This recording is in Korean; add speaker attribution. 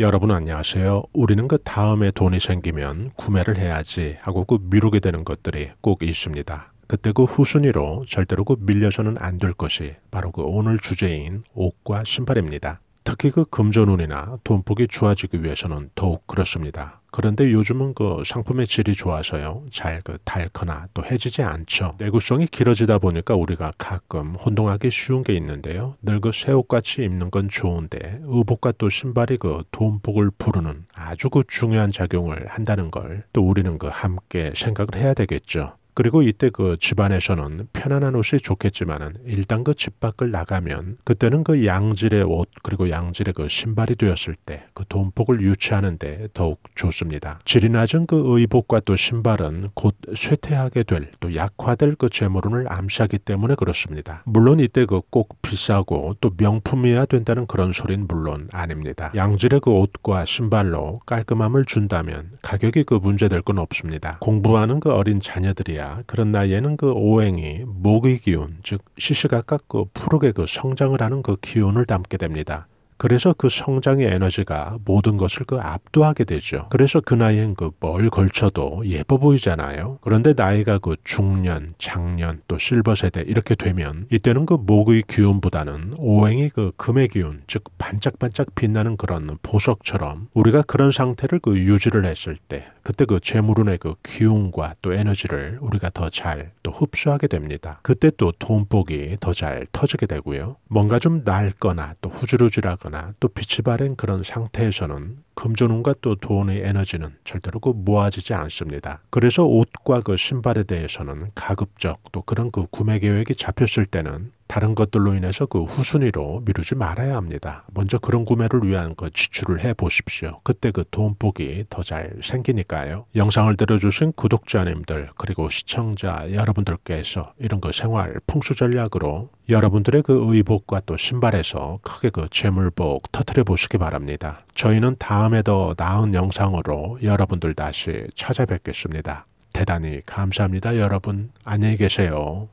Speaker 1: 여러분 안녕하세요. 우리는 그 다음에 돈이 생기면 구매를 해야지 하고 그 미루게 되는 것들이 꼭 있습니다. 그때 그 후순위로 절대로 그 밀려서는 안 될 것이 바로 그 오늘 주제인 옷과 신발입니다. 특히 그 금전운이나 돈복이 좋아지기 위해서는 더욱 그렇습니다. 그런데 요즘은 그 상품의 질이 좋아서요. 잘 그 닳거나 또 해지지 않죠. 내구성이 길어지다 보니까 우리가 가끔 혼동하기 쉬운 게 있는데요. 늘 그 새옷같이 입는 건 좋은데 의복과 또 신발이 그 돈복을 부르는 아주 그 중요한 작용을 한다는 걸 또 우리는 그 함께 생각을 해야 되겠죠. 그리고 이때 그 집안에서는 편안한 옷이 좋겠지만은 일단 그 집 밖을 나가면 그때는 그 양질의 옷 그리고 양질의 그 신발이 되었을 때 그돈복을 유치하는데 더욱 좋습니다. 질이 낮은 그 의복과 또 신발은 곧 쇠퇴하게 될 또 약화될 그 재물운을 암시하기 때문에 그렇습니다. 물론 이때 그 꼭 비싸고 또 명품이어야 된다는 그런 소린 물론 아닙니다. 양질의 그 옷과 신발로 깔끔함을 준다면 가격이 그 문제될 건 없습니다. 공부하는 그 어린 자녀들이야 그런 나이에는 그 오행이 목의 기운, 즉 시시각각 그 푸르게 그 성장을 하는 그 기운을 담게 됩니다. 그래서 그 성장의 에너지가 모든 것을 그 압도하게 되죠. 그래서 그 나이엔 그 뭘 걸쳐도 예뻐 보이잖아요. 그런데 나이가 그 중년, 장년 또 실버 세대 이렇게 되면 이때는 그 목의 기운보다는 오행이 그 금의 기운, 즉 반짝반짝 빛나는 그런 보석처럼 우리가 그런 상태를 그 유지를 했을 때 그때 그 재물운의 그 기운과 또 에너지를 우리가 더 잘 또 흡수하게 됩니다. 그때 또 돈복이 더 잘 터지게 되고요. 뭔가 좀 낡거나 또 후지루지라거나 있거나 또 빛이 바랜 그런 상태에서는 금전운과 또 돈의 에너지는 절대로 그 모아지지 않습니다. 그래서 옷과 그 신발에 대해서는 가급적 또 그런 그 구매 계획이 잡혔을 때는 다른 것들로 인해서 그 후순위로 미루지 말아야 합니다. 먼저 그런 구매를 위한 그 지출을 해 보십시오. 그때 그 돈복이 더 잘 생기니까요. 영상을 들어주신 구독자님들 그리고 시청자 여러분들께서 이런 그 생활 풍수 전략으로 여러분들의 그 의복과 또 신발에서 크게 그 재물복 터트려 보시기 바랍니다. 저희는 다음 다음에 더 나은 영상으로 여러분들 다시 찾아뵙겠습니다. 대단히 감사합니다. 여러분 안녕히 계세요.